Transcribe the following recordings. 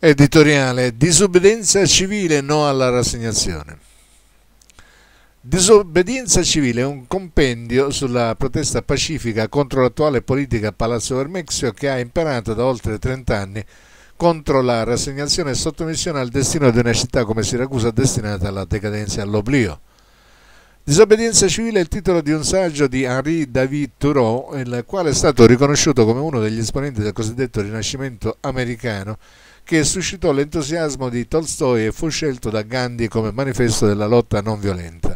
Editoriale Disobbedienza civile no alla rassegnazione. Disobbedienza civile è un compendio sulla protesta pacifica contro l'attuale politica Palazzo Vermexio che ha imperato da oltre 30 anni contro la rassegnazione e sottomissione al destino di una città come Siracusa destinata alla decadenza e all'oblio. Disobbedienza civile è il titolo di un saggio di Henri David Thoreau, il quale è stato riconosciuto come uno degli esponenti del cosiddetto Rinascimento americano che suscitò l'entusiasmo di Tolstoi e fu scelto da Gandhi come manifesto della lotta non violenta.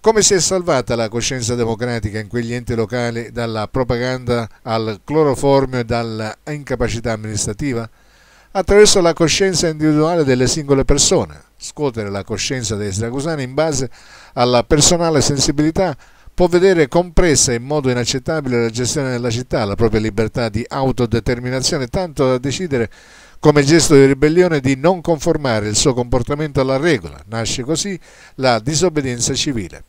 Come si è salvata la coscienza democratica in quegli enti locali dalla propaganda al cloroformio e dalla incapacità amministrativa? Attraverso la coscienza individuale delle singole persone, scuotere la coscienza dei siracusani in base alla personale sensibilità può vedere compressa in modo inaccettabile la gestione della città, la propria libertà di autodeterminazione, tanto da decidere come gesto di ribellione di non conformare il suo comportamento alla regola. Nasce così la disobbedienza civile.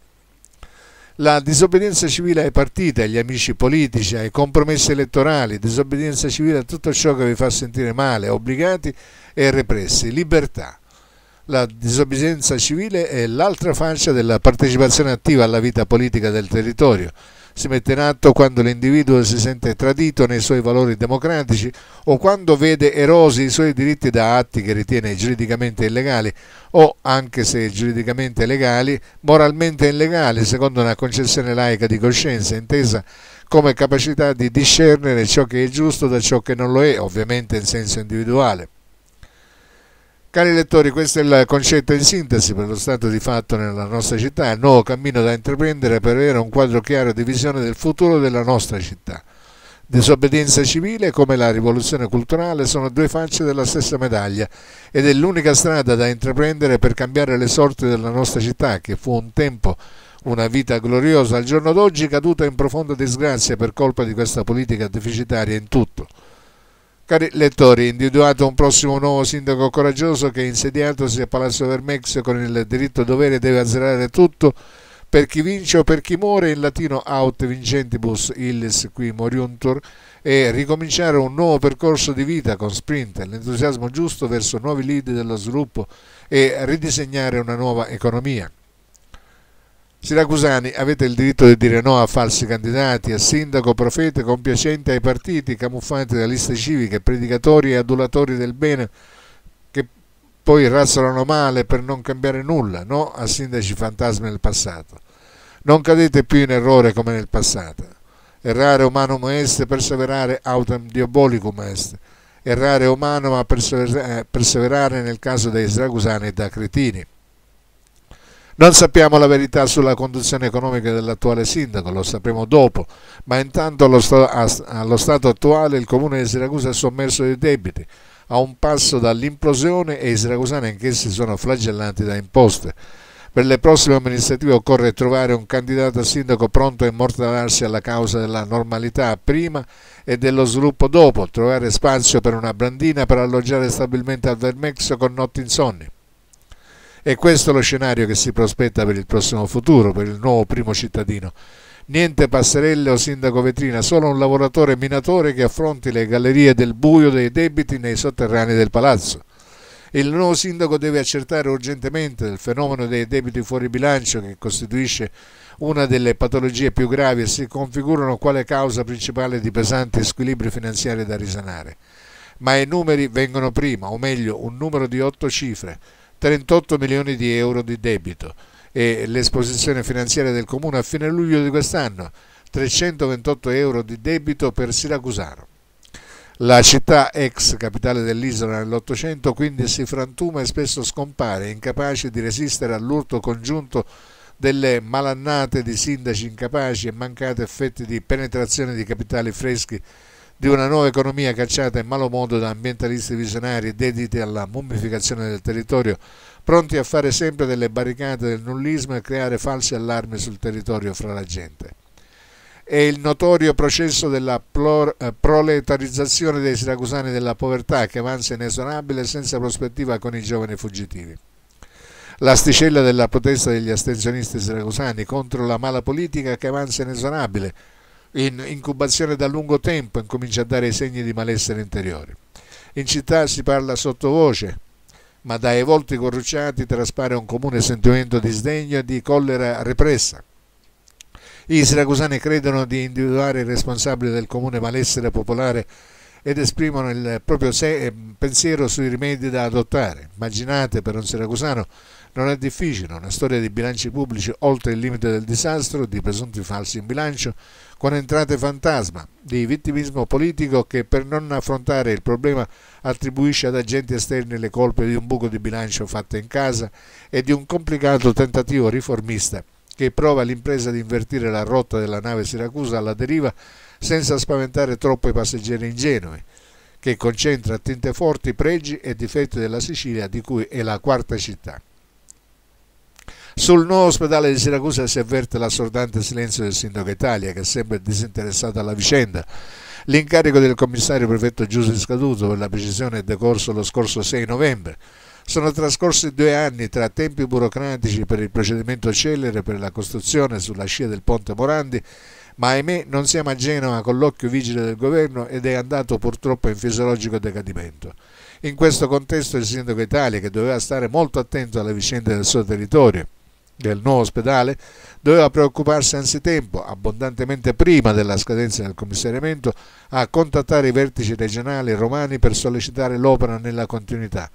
La disobbedienza civile ai partiti, agli amici politici, ai compromessi elettorali, disobbedienza civile a tutto ciò che vi fa sentire male, obbligati e repressi, libertà. La disobbedienza civile è l'altra faccia della partecipazione attiva alla vita politica del territorio. Si mette in atto quando l'individuo si sente tradito nei suoi valori democratici o quando vede erosi i suoi diritti da atti che ritiene giuridicamente illegali o, anche se giuridicamente legali, moralmente illegali secondo una concessione laica di coscienza intesa come capacità di discernere ciò che è giusto da ciò che non lo è, ovviamente in senso individuale. Cari lettori, questo è il concetto in sintesi per lo stato di fatto nella nostra città, il nuovo cammino da intraprendere per avere un quadro chiaro di visione del futuro della nostra città. Disobbedienza civile come la rivoluzione culturale sono due facce della stessa medaglia ed è l'unica strada da intraprendere per cambiare le sorti della nostra città che fu un tempo una vita gloriosa al giorno d'oggi caduta in profonda disgrazia per colpa di questa politica deficitaria in tutto Cari lettori, individuato un prossimo nuovo sindaco coraggioso che insediatosi a Palazzo Vermex con il diritto dovere deve azzerare tutto per chi vince o per chi muore, in latino aut vincentibus illis qui moriuntur, e ricominciare un nuovo percorso di vita con sprint, l'entusiasmo giusto verso nuovi lead dello sviluppo e ridisegnare una nuova economia. Siracusani, avete il diritto di dire no a falsi candidati, a sindaco, profete, compiacenti ai partiti, camuffanti da liste civiche, predicatori e adulatori del bene che poi razzolano male per non cambiare nulla, no a sindaci fantasmi del passato. Non cadete più in errore come nel passato. Errare umano est, perseverare autem diabolicum est. Errare umano ma eh, perseverare nel caso dei siracusani e da cretini. Non sappiamo la verità sulla condizione economica dell'attuale sindaco, lo sapremo dopo, ma intanto allo, st allo stato attuale il comune di Siracusa è sommerso di debiti, a un passo dall'implosione e i siracusani anch'essi sono flagellati da imposte. Per le prossime amministrative occorre trovare un candidato a sindaco pronto a immortalarsi alla causa della normalità prima e dello sviluppo dopo, trovare spazio per una brandina per alloggiare stabilmente al Vermex con notti insonni. E questo è lo scenario che si prospetta per il prossimo futuro, per il nuovo primo cittadino. Niente passerelle o sindaco vetrina, solo un lavoratore minatore che affronti le gallerie del buio dei debiti nei sotterranei del palazzo. Il nuovo sindaco deve accertare urgentemente il fenomeno dei debiti fuori bilancio che costituisce una delle patologie più gravi e si configurano quale causa principale di pesanti squilibri finanziari da risanare. Ma i numeri vengono prima, o meglio un numero di otto cifre 38 milioni di euro di debito e l'esposizione finanziaria del Comune a fine luglio di quest'anno 328 euro di debito per Siracusano. La città ex capitale dell'isola nell'Ottocento quindi si frantuma e spesso scompare, incapace di resistere all'urto congiunto delle malannate di sindaci incapaci e mancati effetti di penetrazione di capitali freschi di una nuova economia cacciata in malo modo da ambientalisti visionari dediti alla mummificazione del territorio, pronti a fare sempre delle barricate del nullismo e creare falsi allarmi sul territorio fra la gente. È il notorio processo della eh, proletarizzazione dei siracusani della povertà che avanza inesorabile senza prospettiva con i giovani fuggitivi. L'asticella della protesta degli astensionisti siracusani contro la mala politica che avanza inesorabile, in incubazione da lungo tempo incomincia a dare segni di malessere interiore. In città si parla sottovoce, ma dai volti corrucciati traspare un comune sentimento di sdegno e di collera repressa. I siracusani credono di individuare i responsabili del comune malessere popolare ed esprimono il proprio eh, pensiero sui rimedi da adottare. Immaginate per un siracusano non è difficile una storia di bilanci pubblici oltre il limite del disastro, di presunti falsi in bilancio, con entrate fantasma, di vittimismo politico che per non affrontare il problema attribuisce ad agenti esterni le colpe di un buco di bilancio fatto in casa e di un complicato tentativo riformista che prova l'impresa di invertire la rotta della nave Siracusa alla deriva senza spaventare troppo i passeggeri ingenui, che concentra tinte forti, pregi e difetti della Sicilia, di cui è la quarta città. Sul nuovo ospedale di Siracusa si avverte l'assordante silenzio del sindaco Italia, che è sempre disinteressato alla vicenda. L'incarico del commissario prefetto Giuseppe Scaduto, per la precisione, è decorso lo scorso 6 novembre. Sono trascorsi due anni tra tempi burocratici per il procedimento celere per la costruzione sulla scia del ponte Morandi ma ahimè non siamo a Genova con l'occhio vigile del governo ed è andato purtroppo in fisiologico decadimento. In questo contesto il sindaco Italia, che doveva stare molto attento alle vicende del suo territorio, del nuovo ospedale, doveva preoccuparsi anzitempo, abbondantemente prima della scadenza del commissariamento, a contattare i vertici regionali romani per sollecitare l'opera nella continuità.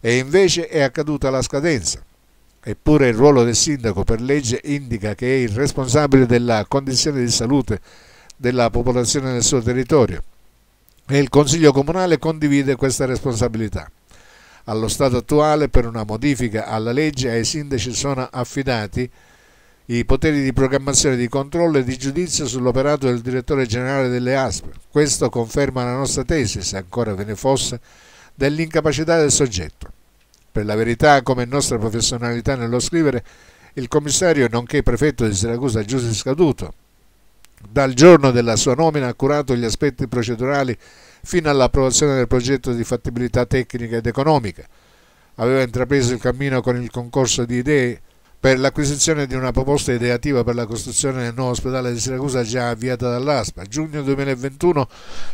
E invece è accaduta la scadenza. Eppure il ruolo del sindaco per legge indica che è il responsabile della condizione di salute della popolazione nel suo territorio e il Consiglio Comunale condivide questa responsabilità. Allo stato attuale, per una modifica alla legge, ai sindaci sono affidati i poteri di programmazione, di controllo e di giudizio sull'operato del direttore generale delle ASP. Questo conferma la nostra tesi, se ancora ve ne fosse, dell'incapacità del soggetto. Per la verità, come nostra professionalità nello scrivere, il commissario, nonché prefetto di Siracusa Giuseppe Scaduto, dal giorno della sua nomina ha curato gli aspetti procedurali fino all'approvazione del progetto di fattibilità tecnica ed economica. Aveva intrapreso il cammino con il concorso di idee per l'acquisizione di una proposta ideativa per la costruzione del nuovo ospedale di Siracusa già avviata dall'ASPA. A giugno 2021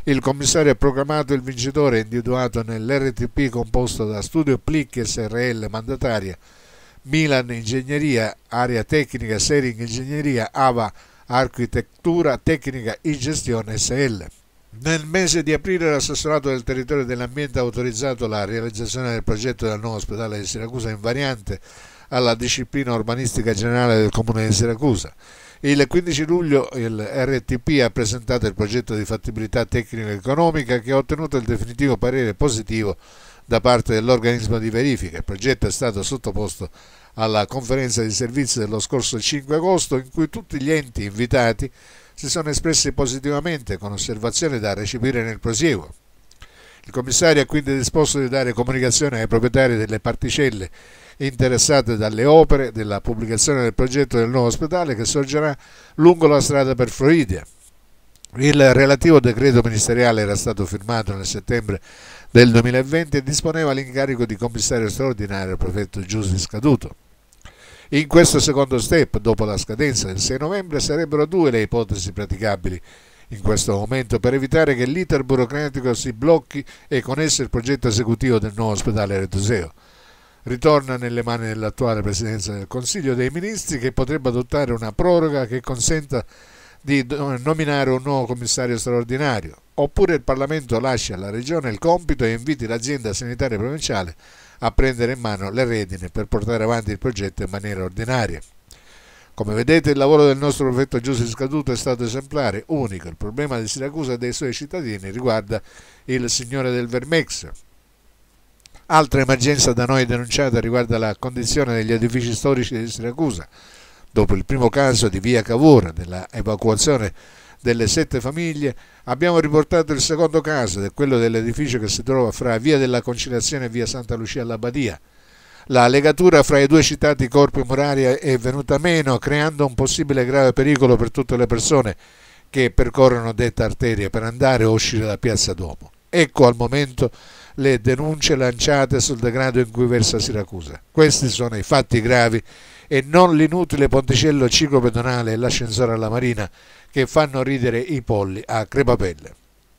il commissario ha proclamato il vincitore individuato nell'RTP composto da Studio Plic SRL mandataria, Milan Ingegneria, Area Tecnica, Sering Ingegneria, AVA Architettura Tecnica e Gestione SL. Nel mese di aprile l'assessorato del territorio dell'ambiente ha autorizzato la realizzazione del progetto del nuovo ospedale di Siracusa in variante alla disciplina urbanistica generale del Comune di Siracusa. Il 15 luglio il RTP ha presentato il progetto di fattibilità tecnico-economica che ha ottenuto il definitivo parere positivo da parte dell'organismo di verifica. Il progetto è stato sottoposto alla conferenza di servizio dello scorso 5 agosto in cui tutti gli enti invitati si sono espressi positivamente con osservazioni da recepire nel prosieguo. Il commissario ha quindi disposto di dare comunicazione ai proprietari delle particelle interessate dalle opere, della pubblicazione del progetto del nuovo ospedale che sorgerà lungo la strada per Floidia. Il relativo decreto ministeriale era stato firmato nel settembre del 2020 e disponeva l'incarico di commissario straordinario al prefetto Giuseppe Scaduto. In questo secondo step, dopo la scadenza del 6 novembre, sarebbero due le ipotesi praticabili in questo momento per evitare che l'iter burocratico si blocchi e con esso il progetto esecutivo del nuovo ospedale Retuseo ritorna nelle mani dell'attuale Presidenza del Consiglio dei Ministri che potrebbe adottare una proroga che consenta di nominare un nuovo commissario straordinario, oppure il Parlamento lascia alla Regione il compito e inviti l'azienda sanitaria provinciale a prendere in mano le redine per portare avanti il progetto in maniera ordinaria. Come vedete il lavoro del nostro prefetto Giuseppe Scaduto è stato esemplare, unico. Il problema di Siracusa e dei suoi cittadini riguarda il signore del Vermex, Altra emergenza da noi denunciata riguarda la condizione degli edifici storici di Siracusa. Dopo il primo caso di via Cavour della evacuazione delle sette famiglie, abbiamo riportato il secondo caso, quello dell'edificio che si trova fra via della Conciliazione e via Santa Lucia all'Abbadia. La legatura fra i due citati corpi murari è venuta meno, creando un possibile grave pericolo per tutte le persone che percorrono detta arteria per andare o uscire da Piazza Duomo. Ecco al momento le denunce lanciate sul degrado in cui versa Siracusa. Questi sono i fatti gravi e non l'inutile ponticello ciclopedonale e l'ascensore alla marina che fanno ridere i polli a crepapelle.